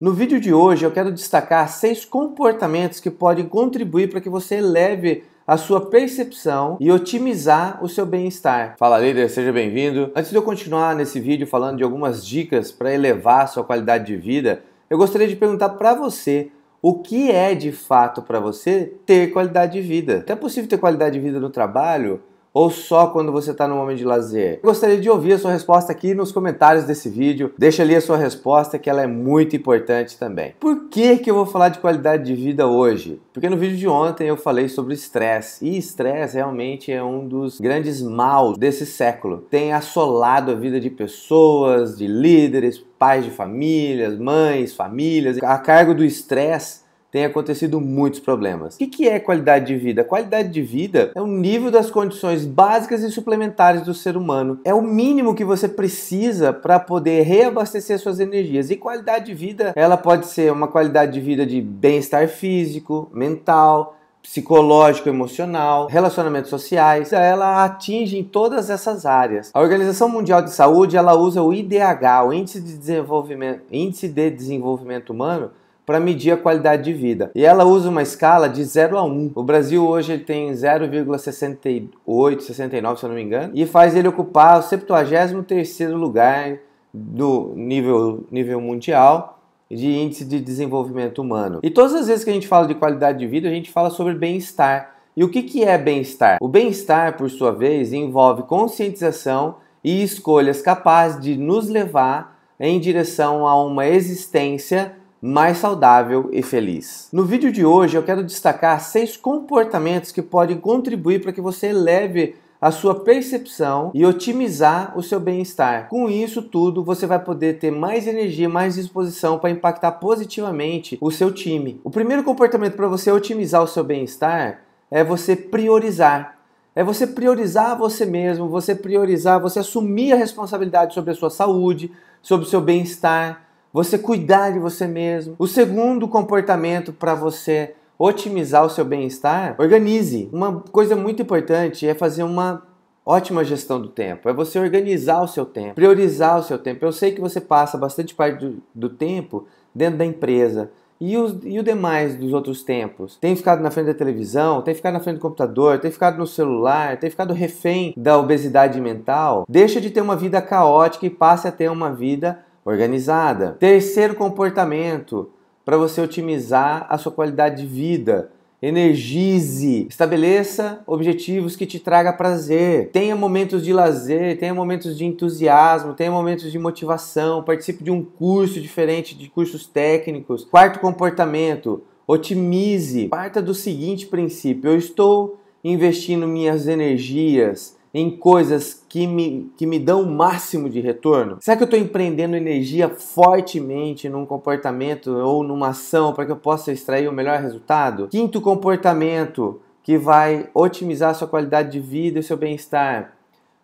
No vídeo de hoje eu quero destacar seis comportamentos que podem contribuir para que você eleve a sua percepção e otimizar o seu bem-estar. Fala líder, seja bem-vindo. Antes de eu continuar nesse vídeo falando de algumas dicas para elevar sua qualidade de vida, eu gostaria de perguntar para você o que é de fato para você ter qualidade de vida. Até é possível ter qualidade de vida no trabalho, ou só quando você está no momento de lazer? Gostaria de ouvir a sua resposta aqui nos comentários desse vídeo. Deixa ali a sua resposta que ela é muito importante também. Por que, que eu vou falar de qualidade de vida hoje? Porque no vídeo de ontem eu falei sobre estresse e estresse realmente é um dos grandes maus desse século. Tem assolado a vida de pessoas, de líderes, pais de famílias, mães, famílias. A cargo do estresse tem acontecido muitos problemas. O que é qualidade de vida? Qualidade de vida é o nível das condições básicas e suplementares do ser humano. É o mínimo que você precisa para poder reabastecer suas energias. E qualidade de vida, ela pode ser uma qualidade de vida de bem-estar físico, mental, psicológico, emocional, relacionamentos sociais, ela atinge em todas essas áreas. A Organização Mundial de Saúde, ela usa o IDH, o Índice de Desenvolvimento, Índice de Desenvolvimento Humano, para medir a qualidade de vida. E ela usa uma escala de 0 a 1. O Brasil hoje tem 0,68, 69, se eu não me engano, e faz ele ocupar o 73 lugar do nível, nível mundial de índice de desenvolvimento humano. E todas as vezes que a gente fala de qualidade de vida, a gente fala sobre bem-estar. E o que, que é bem-estar? O bem-estar, por sua vez, envolve conscientização e escolhas capazes de nos levar em direção a uma existência mais saudável e feliz. No vídeo de hoje eu quero destacar seis comportamentos que podem contribuir para que você eleve a sua percepção e otimizar o seu bem-estar. Com isso tudo, você vai poder ter mais energia, mais disposição para impactar positivamente o seu time. O primeiro comportamento para você otimizar o seu bem-estar é você priorizar. É você priorizar você mesmo, você priorizar, você assumir a responsabilidade sobre a sua saúde, sobre o seu bem-estar, você cuidar de você mesmo. O segundo comportamento para você otimizar o seu bem-estar, organize. Uma coisa muito importante é fazer uma ótima gestão do tempo. É você organizar o seu tempo, priorizar o seu tempo. Eu sei que você passa bastante parte do, do tempo dentro da empresa. E, e o demais dos outros tempos? Tem ficado na frente da televisão, tem ficado na frente do computador, tem ficado no celular, tem ficado refém da obesidade mental? Deixa de ter uma vida caótica e passe a ter uma vida organizada. Terceiro comportamento para você otimizar a sua qualidade de vida. Energize, estabeleça objetivos que te tragam prazer. Tenha momentos de lazer, tenha momentos de entusiasmo, tenha momentos de motivação, participe de um curso diferente de cursos técnicos. Quarto comportamento, otimize. Parta do seguinte princípio: eu estou investindo minhas energias em coisas que me, que me dão o máximo de retorno? Será que eu estou empreendendo energia fortemente num comportamento ou numa ação para que eu possa extrair o melhor resultado? Quinto comportamento que vai otimizar a sua qualidade de vida e seu bem-estar.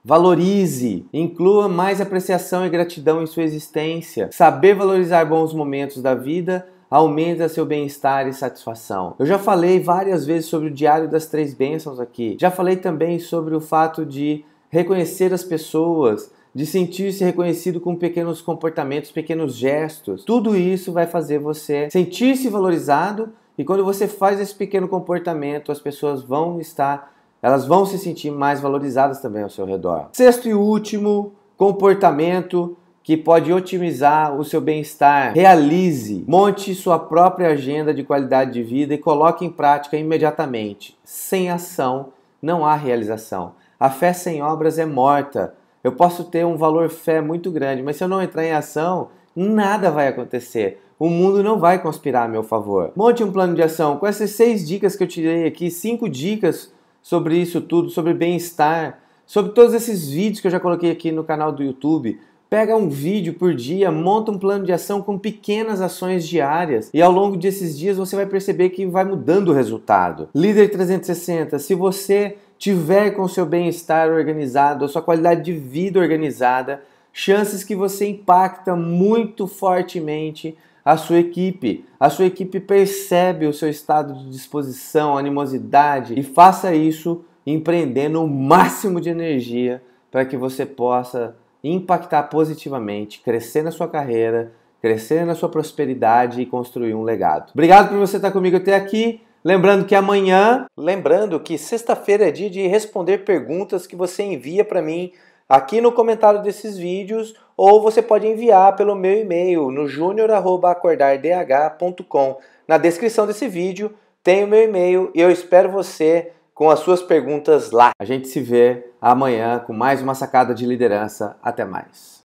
Valorize, inclua mais apreciação e gratidão em sua existência. Saber valorizar bons momentos da vida aumenta seu bem-estar e satisfação. Eu já falei várias vezes sobre o diário das três bênçãos aqui. Já falei também sobre o fato de reconhecer as pessoas, de sentir-se reconhecido com pequenos comportamentos, pequenos gestos. Tudo isso vai fazer você sentir-se valorizado e quando você faz esse pequeno comportamento, as pessoas vão estar, elas vão se sentir mais valorizadas também ao seu redor. Sexto e último comportamento que pode otimizar o seu bem-estar. Realize, monte sua própria agenda de qualidade de vida e coloque em prática imediatamente. Sem ação não há realização. A fé sem obras é morta. Eu posso ter um valor fé muito grande, mas se eu não entrar em ação, nada vai acontecer. O mundo não vai conspirar a meu favor. Monte um plano de ação. Com essas seis dicas que eu tirei aqui, cinco dicas sobre isso tudo, sobre bem-estar, sobre todos esses vídeos que eu já coloquei aqui no canal do YouTube, Pega um vídeo por dia, monta um plano de ação com pequenas ações diárias e ao longo desses dias você vai perceber que vai mudando o resultado. Líder 360, se você tiver com seu bem-estar organizado, a sua qualidade de vida organizada, chances que você impacta muito fortemente a sua equipe. A sua equipe percebe o seu estado de disposição, animosidade e faça isso empreendendo o máximo de energia para que você possa impactar positivamente, crescer na sua carreira, crescer na sua prosperidade e construir um legado. Obrigado por você estar comigo até aqui. Lembrando que amanhã, lembrando que sexta-feira é dia de responder perguntas que você envia para mim aqui no comentário desses vídeos ou você pode enviar pelo meu e-mail no junior@acordardh.com. Na descrição desse vídeo tem o meu e-mail e eu espero você com as suas perguntas lá. A gente se vê amanhã com mais uma sacada de liderança. Até mais.